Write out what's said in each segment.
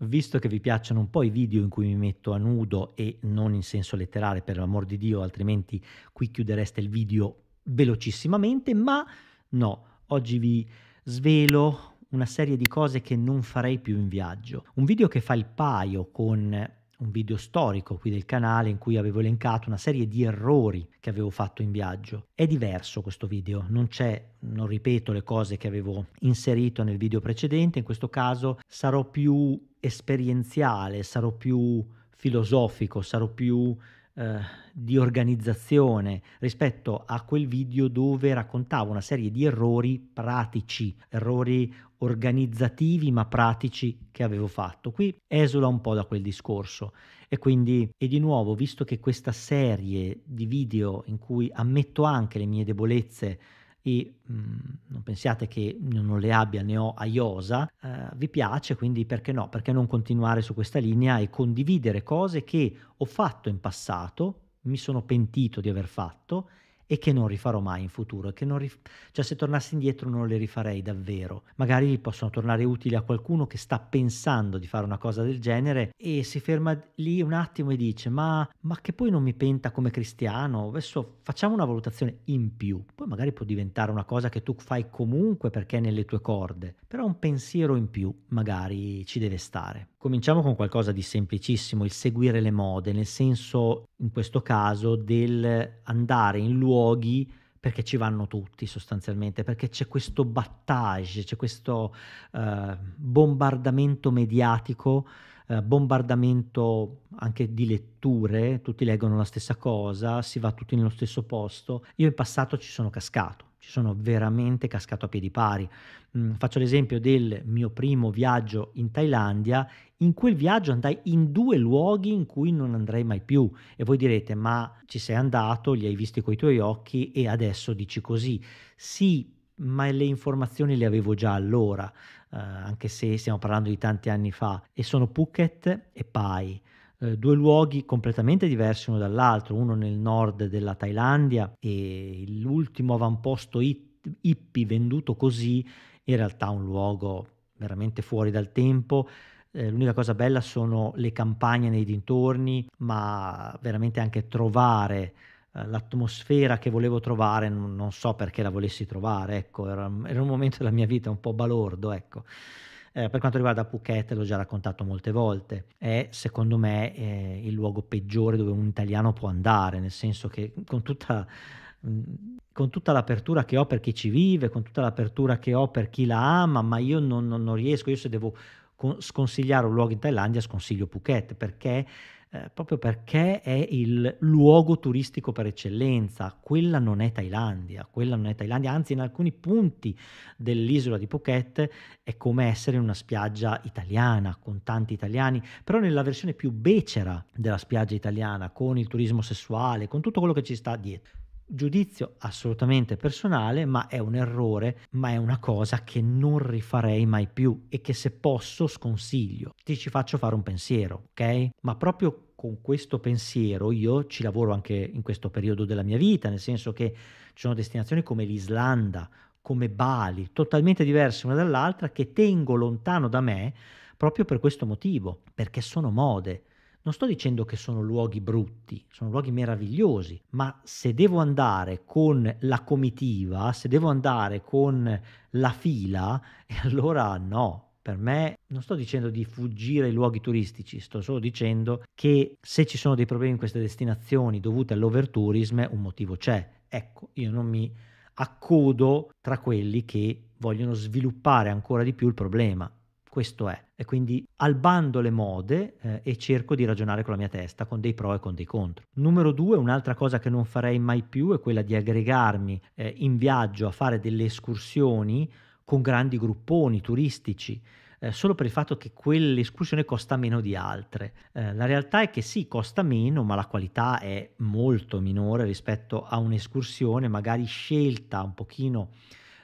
Visto che vi piacciono un po' i video in cui mi metto a nudo e non in senso letterale, per l'amor di Dio, altrimenti qui chiudereste il video velocissimamente, ma no, oggi vi svelo una serie di cose che non farei più in viaggio. Un video che fa il paio con un video storico qui del canale in cui avevo elencato una serie di errori che avevo fatto in viaggio. È diverso questo video, non c'è, non ripeto le cose che avevo inserito nel video precedente, in questo caso sarò più esperienziale, sarò più filosofico, sarò più eh, di organizzazione rispetto a quel video dove raccontavo una serie di errori pratici, errori organizzativi ma pratici che avevo fatto. Qui esula un po' da quel discorso e quindi e di nuovo visto che questa serie di video in cui ammetto anche le mie debolezze e mh, mm, non pensiate che non le abbia, ne ho a iosa, eh, vi piace, quindi perché no? Perché non continuare su questa linea e condividere cose che ho fatto in passato, mi sono pentito di aver fatto e che non rifarò mai in futuro, che non rif- cioè se tornassi indietro non le rifarei davvero. Magari possono tornare utili a qualcuno che sta pensando di fare una cosa del genere e si ferma lì un attimo e dice ma, ma che poi non mi penta come cristiano, adesso facciamo una valutazione in più, poi magari può diventare una cosa che tu fai comunque perché è nelle tue corde, però un pensiero in più magari ci deve stare. Cominciamo con qualcosa di semplicissimo, il seguire le mode, nel senso in questo caso del andare in luogo luoghi perché ci vanno tutti sostanzialmente, perché c'è questo battage, c'è questo eh, bombardamento mediatico eh, bombardamento anche di letture, tutti leggono la stessa cosa, si va tutti nello stesso posto. Io in passato ci sono cascato, ci sono veramente cascato a piedi pari. Mm, faccio l'esempio del mio primo viaggio in Thailandia, in quel viaggio andai in due luoghi in cui non andrei mai più e voi direte ma ci sei andato, li hai visti coi tuoi occhi e adesso dici così. Sì, ma le informazioni le avevo già allora. Eh, anche se stiamo parlando di tanti anni fa, e sono Phuket e Pai. Eh, due luoghi completamente diversi uno dall'altro, uno nel nord della Thailandia e l'ultimo avamposto hippie venduto così, in realtà un luogo veramente fuori dal tempo. Eh, l'unica cosa bella sono le campagne nei dintorni, ma veramente anche trovare eh, l'atmosfera che volevo trovare, non, non, so perché la volessi trovare, ecco, era, era, un momento della mia vita un po' balordo, ecco. Eh, per quanto riguarda Phuket, l'ho già raccontato molte volte, è secondo me eh, il luogo peggiore dove un italiano può andare, nel senso che con tutta mm, con tutta l'apertura che ho per chi ci vive, con tutta l'apertura che ho per chi la ama, ma io non, non, non riesco, io se devo con- sconsigliare un luogo in Thailandia sconsiglio Phuket perché eh, proprio perché è il luogo turistico per eccellenza. Quella non è Thailandia, quella non è Thailandia, anzi in alcuni punti dell'isola di Phuket è come essere in una spiaggia italiana, con tanti italiani, però nella versione più becera della spiaggia italiana, con il turismo sessuale, con tutto quello che ci sta dietro giudizio assolutamente personale, ma è un errore, ma è una cosa che non rifarei mai più e che se posso sconsiglio. Ti ci faccio fare un pensiero, ok? Ma proprio con questo pensiero io ci lavoro anche in questo periodo della mia vita, nel senso che ci sono destinazioni come l'Islanda, come Bali, totalmente diverse una dall'altra, che tengo lontano da me proprio per questo motivo, perché sono mode. Non sto dicendo che sono luoghi brutti, sono luoghi meravigliosi, ma se devo andare con la comitiva, se devo andare con la fila, allora no, per me non sto dicendo di fuggire ai luoghi turistici, sto solo dicendo che se ci sono dei problemi in queste destinazioni dovute all'overtourism, un motivo c'è. Ecco, io non mi accodo tra quelli che vogliono sviluppare ancora di più il problema. Questo è. E quindi al bando le mode eh, e cerco di ragionare con la mia testa con dei pro e con dei contro. Numero due, un'altra cosa che non farei mai più è quella di aggregarmi eh, in viaggio a fare delle escursioni con grandi grupponi turistici, eh, solo per il fatto che quell'escursione costa meno di altre. Eh, la realtà è che sì, costa meno, ma la qualità è molto minore rispetto a un'escursione magari scelta un pochino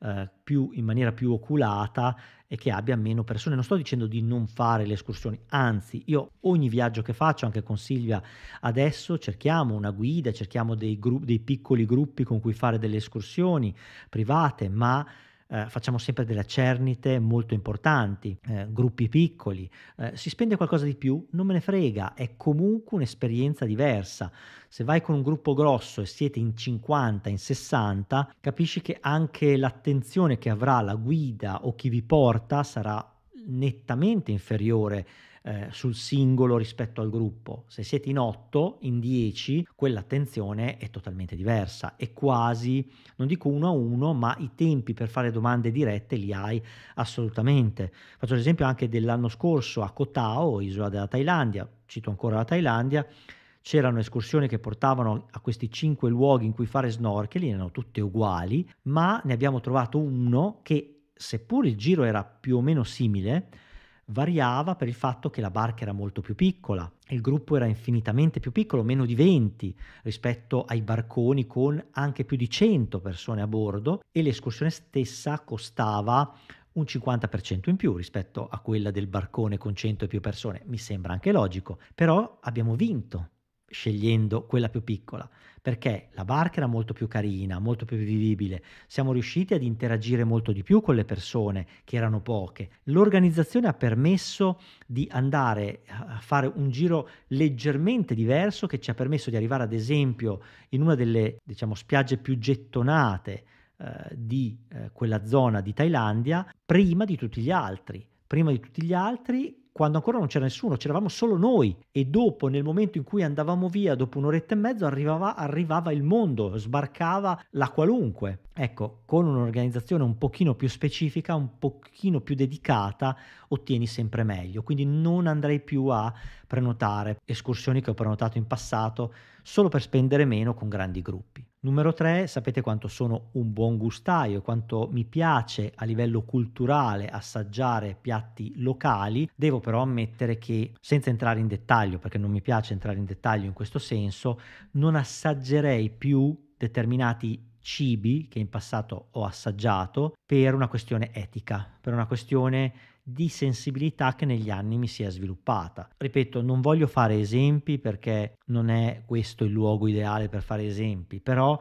eh, più, in maniera più oculata e che abbia meno persone. Non sto dicendo di non fare le escursioni, anzi, io ogni viaggio che faccio, anche con Silvia, adesso cerchiamo una guida, cerchiamo dei, gru- dei piccoli gruppi con cui fare delle escursioni private, ma eh, facciamo sempre delle cernite molto importanti, eh, gruppi piccoli, eh, si spende qualcosa di più, non me ne frega, è comunque un'esperienza diversa. Se vai con un gruppo grosso e siete in 50, in 60, capisci che anche l'attenzione che avrà la guida o chi vi porta sarà nettamente inferiore eh, sul singolo rispetto al gruppo. Se siete in 8, in 10, quell'attenzione è totalmente diversa. È quasi, non dico uno a uno, ma i tempi per fare domande dirette li hai assolutamente. Faccio l'esempio anche dell'anno scorso a Koh Tao, isola della Thailandia, cito ancora la Thailandia, c'erano escursioni che portavano a questi cinque luoghi in cui fare snorkeling, erano tutte uguali, ma ne abbiamo trovato uno che, seppur il giro era più o meno simile, variava per il fatto che la barca era molto più piccola, il gruppo era infinitamente più piccolo, meno di 20 rispetto ai barconi con anche più di 100 persone a bordo e l'escursione stessa costava un 50% in più rispetto a quella del barcone con 100 e più persone, mi sembra anche logico, però abbiamo vinto scegliendo quella più piccola perché la barca era molto più carina, molto più vivibile, siamo riusciti ad interagire molto di più con le persone che erano poche. L'organizzazione ha permesso di andare a fare un giro leggermente diverso che ci ha permesso di arrivare ad esempio in una delle diciamo, spiagge più gettonate eh, di eh, quella zona di Thailandia prima di tutti gli altri prima di tutti gli altri quando ancora non c'era nessuno, c'eravamo solo noi e dopo nel momento in cui andavamo via, dopo un'oretta e mezzo, arrivava, arrivava il mondo, sbarcava la qualunque. Ecco, con un'organizzazione un pochino più specifica, un pochino più dedicata, ottieni sempre meglio. Quindi non andrei più a prenotare escursioni che ho prenotato in passato solo per spendere meno con grandi gruppi. Numero 3, sapete quanto sono un buon gustaio, quanto mi piace a livello culturale assaggiare piatti locali, devo però ammettere che, senza entrare in dettaglio, perché non mi piace entrare in dettaglio in questo senso, non assaggerei più determinati cibi che in passato ho assaggiato per una questione etica, per una questione di sensibilità che negli anni mi si è sviluppata. Ripeto, non voglio fare esempi perché non è questo il luogo ideale per fare esempi, però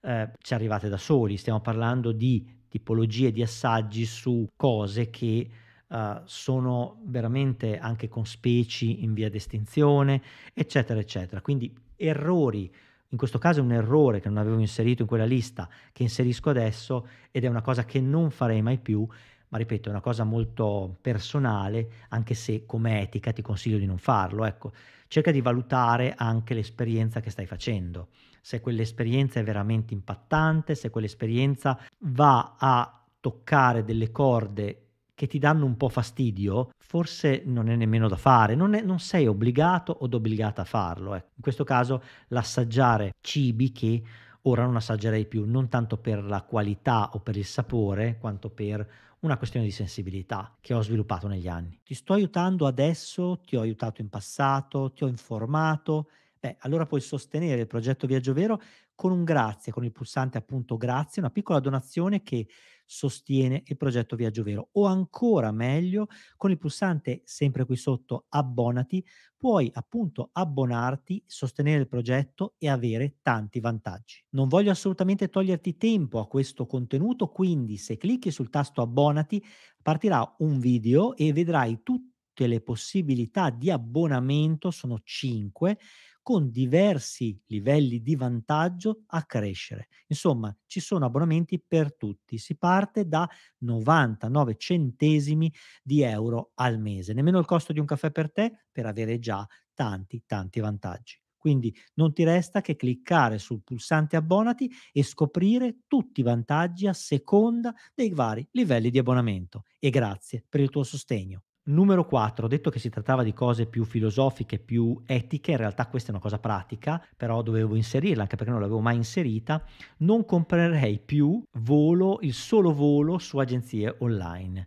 eh, ci arrivate da soli, stiamo parlando di tipologie di assaggi su cose che Uh, sono veramente anche con specie in via di estinzione, eccetera, eccetera. Quindi errori, in questo caso è un errore che non avevo inserito in quella lista, che inserisco adesso ed è una cosa che non farei mai più ma ripeto è una cosa molto personale, anche se come etica ti consiglio di non farlo, ecco, cerca di valutare anche l'esperienza che stai facendo, se quell'esperienza è veramente impattante, se quell'esperienza va a toccare delle corde che ti danno un po' fastidio, forse non è nemmeno da fare, non, è, non sei obbligato o obbligata a farlo. Ecco. In questo caso l'assaggiare cibi che ora non assaggerei più, non tanto per la qualità o per il sapore, quanto per una questione di sensibilità che ho sviluppato negli anni. Ti sto aiutando adesso, ti ho aiutato in passato, ti ho informato. Beh, allora puoi sostenere il progetto Viaggio Vero con un grazie, con il pulsante appunto grazie, una piccola donazione che sostiene il progetto Viaggio Vero. O ancora meglio, con il pulsante sempre qui sotto abbonati, puoi appunto abbonarti, sostenere il progetto e avere tanti vantaggi. Non voglio assolutamente toglierti tempo a questo contenuto, quindi se clicchi sul tasto abbonati partirà un video e vedrai tutte le possibilità di abbonamento, sono 5 con diversi livelli di vantaggio a crescere. Insomma, ci sono abbonamenti per tutti. Si parte da 99 centesimi di euro al mese, nemmeno il costo di un caffè per te per avere già tanti tanti vantaggi. Quindi non ti resta che cliccare sul pulsante abbonati e scoprire tutti i vantaggi a seconda dei vari livelli di abbonamento. E grazie per il tuo sostegno. Numero 4, detto che si trattava di cose più filosofiche, più etiche, in realtà questa è una cosa pratica, però dovevo inserirla anche perché non l'avevo mai inserita, non comprerei più volo, il solo volo su agenzie online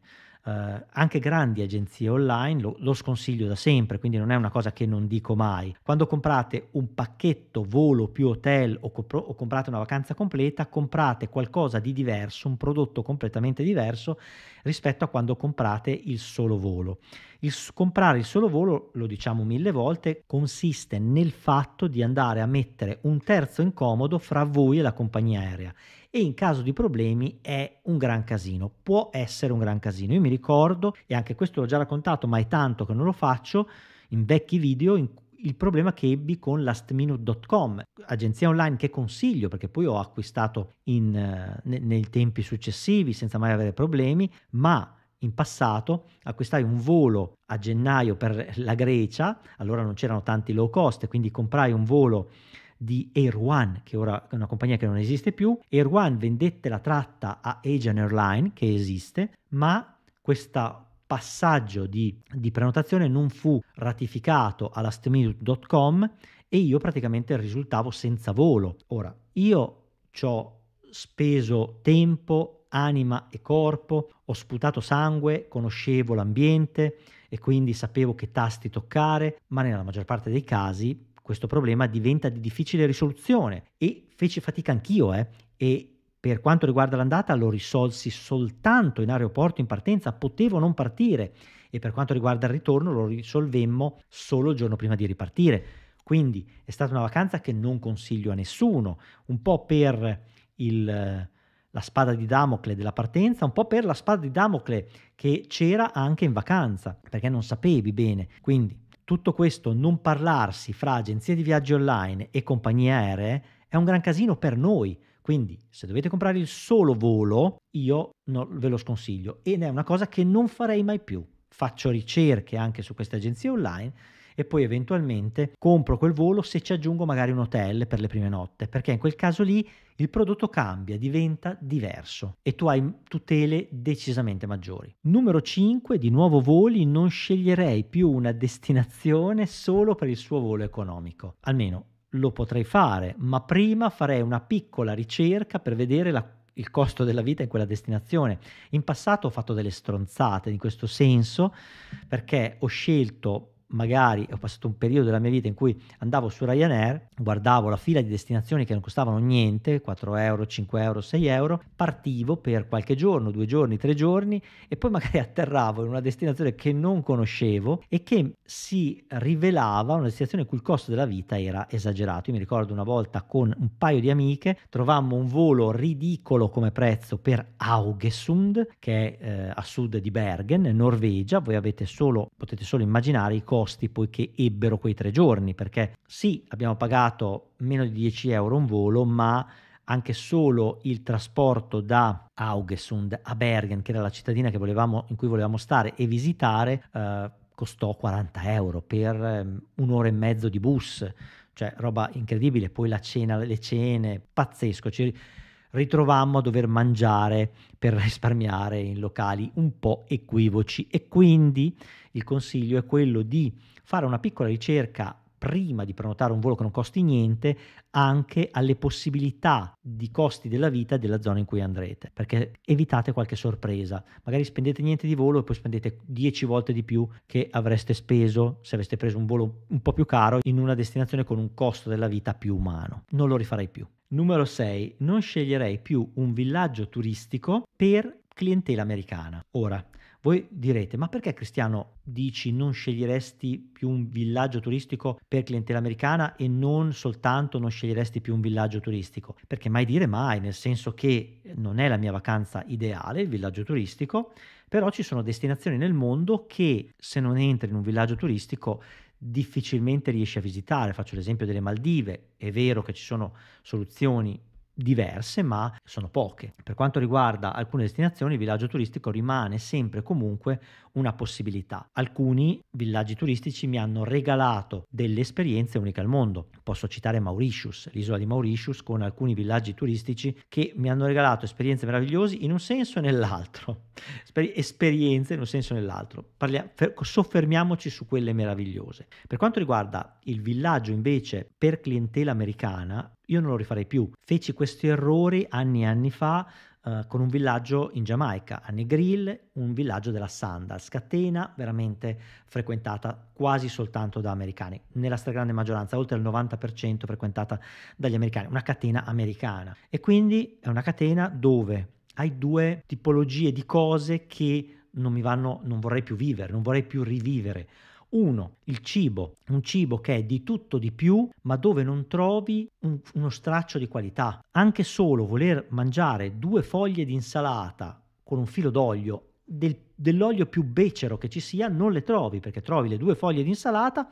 eh, anche grandi agenzie online, lo, lo, sconsiglio da sempre, quindi non è una cosa che non dico mai. Quando comprate un pacchetto volo più hotel o, copro, o comprate una vacanza completa, comprate qualcosa di diverso, un prodotto completamente diverso rispetto a quando comprate il solo volo. Il, comprare il solo volo, lo diciamo mille volte, consiste nel fatto di andare a mettere un terzo incomodo fra voi e la compagnia aerea e in caso di problemi è un gran casino, può essere un gran casino. Io mi ricordo, e anche questo l'ho già raccontato, ma è tanto che non lo faccio, in vecchi video in il problema che ebbi con lastminute.com, agenzia online che consiglio perché poi ho acquistato in, eh, ne, nei tempi successivi senza mai avere problemi, ma in passato acquistai un volo a gennaio per la Grecia, allora non c'erano tanti low cost, quindi comprai un volo di Air One, che ora è una compagnia che non esiste più. Air One vendette la tratta a Asian Airline, che esiste, ma questo passaggio di, di prenotazione non fu ratificato alla lastminute.com e io praticamente risultavo senza volo. Ora, io ci ho speso tempo anima e corpo, ho sputato sangue, conoscevo l'ambiente e quindi sapevo che tasti toccare, ma nella maggior parte dei casi questo problema diventa di difficile risoluzione e feci fatica anch'io eh? e per quanto riguarda l'andata lo risolsi soltanto in aeroporto in partenza, potevo non partire e per quanto riguarda il ritorno lo risolvemmo solo il giorno prima di ripartire. Quindi è stata una vacanza che non consiglio a nessuno, un po' per il la spada di Damocle della partenza, un po' per la spada di Damocle che c'era anche in vacanza, perché non sapevi bene. Quindi tutto questo non parlarsi fra agenzie di viaggio online e compagnie aeree è un gran casino per noi. Quindi se dovete comprare il solo volo, io no, ve lo sconsiglio ed è una cosa che non farei mai più. Faccio ricerche anche su queste agenzie online e poi eventualmente compro quel volo se ci aggiungo magari un hotel per le prime notte, perché in quel caso lì il prodotto cambia, diventa diverso e tu hai tutele decisamente maggiori. Numero 5, di nuovo voli, non sceglierei più una destinazione solo per il suo volo economico, almeno lo potrei fare, ma prima farei una piccola ricerca per vedere la il costo della vita in quella destinazione. In passato ho fatto delle stronzate in questo senso perché ho scelto magari ho passato un periodo della mia vita in cui andavo su Ryanair, guardavo la fila di destinazioni che non costavano niente, 4 euro, 5 euro, 6 euro, partivo per qualche giorno, due giorni, tre giorni e poi magari atterravo in una destinazione che non conoscevo e che si rivelava una destinazione in cui il costo della vita era esagerato. Io mi ricordo una volta con un paio di amiche trovammo un volo ridicolo come prezzo per Augesund, che è eh, a sud di Bergen, Norvegia, voi avete solo, potete solo immaginare i costi costi poiché ebbero quei tre giorni, perché sì, abbiamo pagato meno di 10 euro un volo, ma anche solo il trasporto da Haugesund a Bergen, che era la cittadina volevamo, in cui volevamo stare e visitare, eh, costò 40 euro per um, un'ora e mezzo di bus, cioè roba incredibile, poi la cena, le cene, pazzesco. Ci ritrovammo a dover mangiare per risparmiare in locali un po' equivoci e quindi il consiglio è quello di fare una piccola ricerca prima di prenotare un volo che non costi niente anche alle possibilità di costi della vita della zona in cui andrete perché evitate qualche sorpresa magari spendete niente di volo e poi spendete 10 volte di più che avreste speso se aveste preso un volo un po' più caro in una destinazione con un costo della vita più umano non lo rifarei più Numero 6. Non sceglierei più un villaggio turistico per clientela americana. Ora, voi direte, ma perché Cristiano dici non sceglieresti più un villaggio turistico per clientela americana e non soltanto non sceglieresti più un villaggio turistico? Perché mai dire mai, nel senso che non è la mia vacanza ideale il villaggio turistico, però ci sono destinazioni nel mondo che se non entri in un villaggio turistico difficilmente riesci a visitare. Faccio l'esempio delle Maldive, è vero che ci sono soluzioni diverse, ma sono poche. Per quanto riguarda alcune destinazioni, il villaggio turistico rimane sempre comunque una possibilità. Alcuni villaggi turistici mi hanno regalato delle esperienze uniche al mondo. Posso citare Mauritius, l'isola di Mauritius, con alcuni villaggi turistici che mi hanno regalato esperienze meravigliose in un senso e nell'altro. Esper- esperienze in un senso e nell'altro. Parliamo, fer- soffermiamoci su quelle meravigliose. Per quanto riguarda il villaggio invece per clientela americana, io non lo rifarei più. Feci questo errore anni e anni fa eh, con un villaggio in Giamaica, a Negril, un villaggio della Sandals, catena veramente frequentata quasi soltanto da americani, nella stragrande maggioranza, oltre il 90% frequentata dagli americani, una catena americana. E quindi è una catena dove hai due tipologie di cose che non mi vanno, non vorrei più vivere, non vorrei più rivivere. Uno, il cibo, un cibo che è di tutto di più, ma dove non trovi un, uno straccio di qualità. Anche solo voler mangiare due foglie di insalata con un filo d'olio del, dell'olio più becero che ci sia non le trovi perché trovi le due foglie di insalata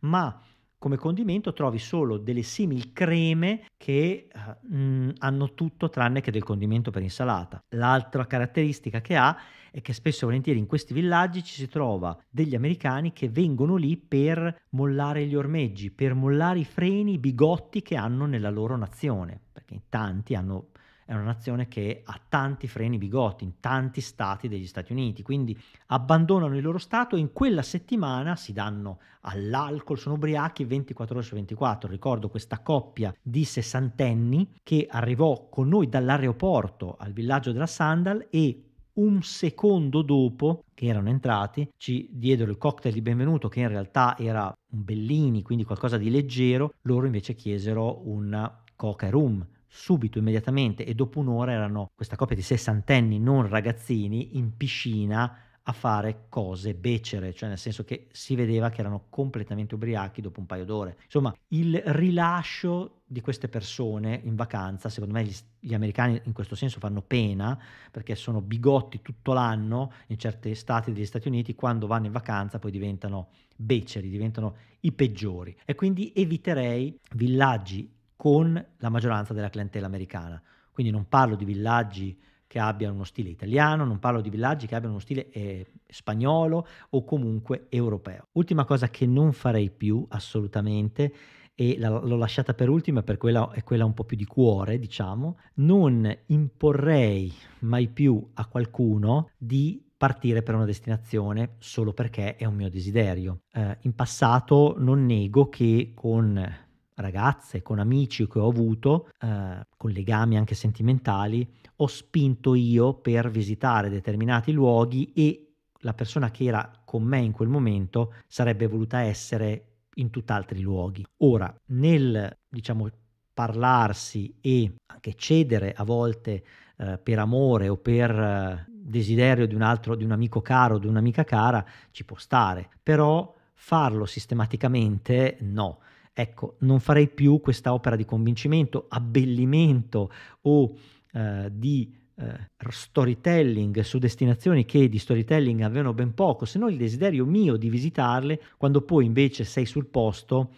ma come condimento trovi solo delle simili creme che eh, mm, hanno tutto tranne che del condimento per insalata. L'altra caratteristica che ha è che spesso e volentieri in questi villaggi ci si trova degli americani che vengono lì per mollare gli ormeggi, per mollare i freni bigotti che hanno nella loro nazione, perché in tanti hanno è una nazione che ha tanti freni bigotti in tanti stati degli Stati Uniti, quindi abbandonano il loro stato e in quella settimana si danno all'alcol, sono ubriachi 24 ore su 24. Ricordo questa coppia di sessantenni che arrivò con noi dall'aeroporto al villaggio della Sandal e un secondo dopo che erano entrati ci diedero il cocktail di benvenuto che in realtà era un Bellini, quindi qualcosa di leggero, loro invece chiesero un Coca Rum, subito, immediatamente e dopo un'ora erano questa coppia di sessantenni, non ragazzini, in piscina a fare cose becere, cioè nel senso che si vedeva che erano completamente ubriachi dopo un paio d'ore. Insomma, il rilascio di queste persone in vacanza, secondo me gli, gli americani in questo senso fanno pena perché sono bigotti tutto l'anno in certi stati degli Stati Uniti, quando vanno in vacanza poi diventano beceri, diventano i peggiori. E quindi eviterei villaggi con la maggioranza della clientela americana. Quindi non parlo di villaggi che abbiano uno stile italiano, non parlo di villaggi che abbiano uno stile eh, spagnolo o comunque europeo. Ultima cosa che non farei più assolutamente e la, l'ho lasciata per ultima per quella è quella un po' più di cuore, diciamo, non imporrei mai più a qualcuno di partire per una destinazione solo perché è un mio desiderio. Eh, in passato non nego che con ragazze, con amici che ho avuto, eh, con legami anche sentimentali, ho spinto io per visitare determinati luoghi e la persona che era con me in quel momento sarebbe voluta essere in tutt'altri luoghi. Ora, nel diciamo parlarsi e anche cedere a volte eh, per amore o per eh, desiderio di un altro, di un amico caro, o di un'amica cara, ci può stare, però farlo sistematicamente no. Ecco, non farei più questa opera di convincimento, abbellimento o eh, di eh, storytelling su destinazioni che di storytelling avevano ben poco, se non il desiderio mio di visitarle, quando poi invece sei sul posto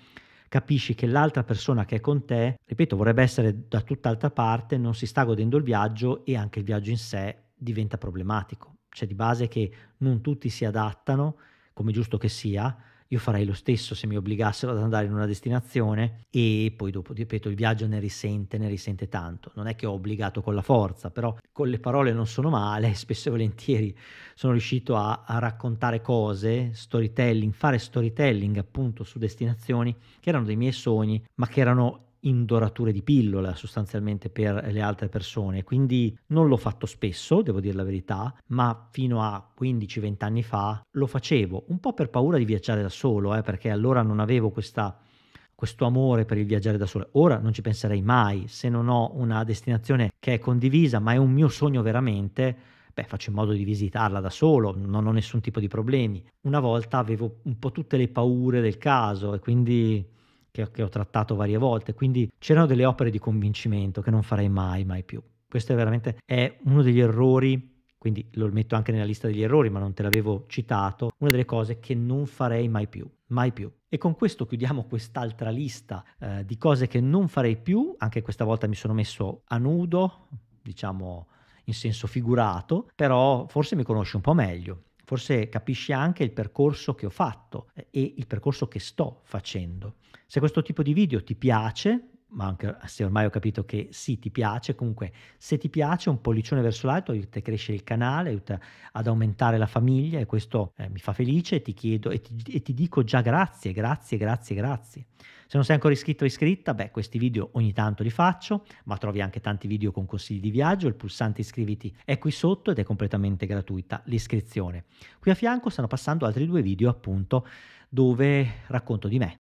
capisci che l'altra persona che è con te, ripeto, vorrebbe essere da tutt'altra parte, non si sta godendo il viaggio e anche il viaggio in sé diventa problematico. C'è di base che non tutti si adattano, come giusto che sia, io farei lo stesso se mi obbligassero ad andare in una destinazione e poi dopo, ripeto, il viaggio ne risente, ne risente tanto. Non è che ho obbligato con la forza, però con le parole non sono male, spesso e volentieri sono riuscito a, a raccontare cose, storytelling, fare storytelling appunto su destinazioni che erano dei miei sogni, ma che erano in dorature di pillola sostanzialmente per le altre persone, quindi non l'ho fatto spesso, devo dire la verità, ma fino a 15-20 anni fa lo facevo, un po' per paura di viaggiare da solo, eh, perché allora non avevo questa questo amore per il viaggiare da solo. Ora non ci penserei mai se non ho una destinazione che è condivisa, ma è un mio sogno veramente. Beh, faccio in modo di visitarla da solo, non ho nessun tipo di problemi. Una volta avevo un po' tutte le paure del caso e quindi che, che ho trattato varie volte, quindi c'erano delle opere di convincimento che non farei mai, mai più. Questo è veramente è uno degli errori quindi lo metto anche nella lista degli errori, ma non te l'avevo citato, una delle cose che non farei mai più, mai più. E con questo chiudiamo quest'altra lista eh, di cose che non farei più, anche questa volta mi sono messo a nudo, diciamo in senso figurato, però forse mi conosci un po' meglio forse capisci anche il percorso che ho fatto eh, e il percorso che sto facendo. Se questo tipo di video ti piace, ma anche eh, se ormai ho capito che sì, ti piace, comunque se ti piace un pollicione verso l'alto aiuta a crescere il canale, aiuta ad aumentare la famiglia e questo eh, mi fa felice e ti chiedo e ti, e ti dico già grazie, grazie, grazie, grazie. Se non sei ancora iscritto o iscritta, beh, questi video ogni tanto li faccio, ma trovi anche tanti video con consigli di viaggio, il pulsante iscriviti è qui sotto ed è completamente gratuita l'iscrizione. Qui a fianco stanno passando altri due video appunto dove racconto di me,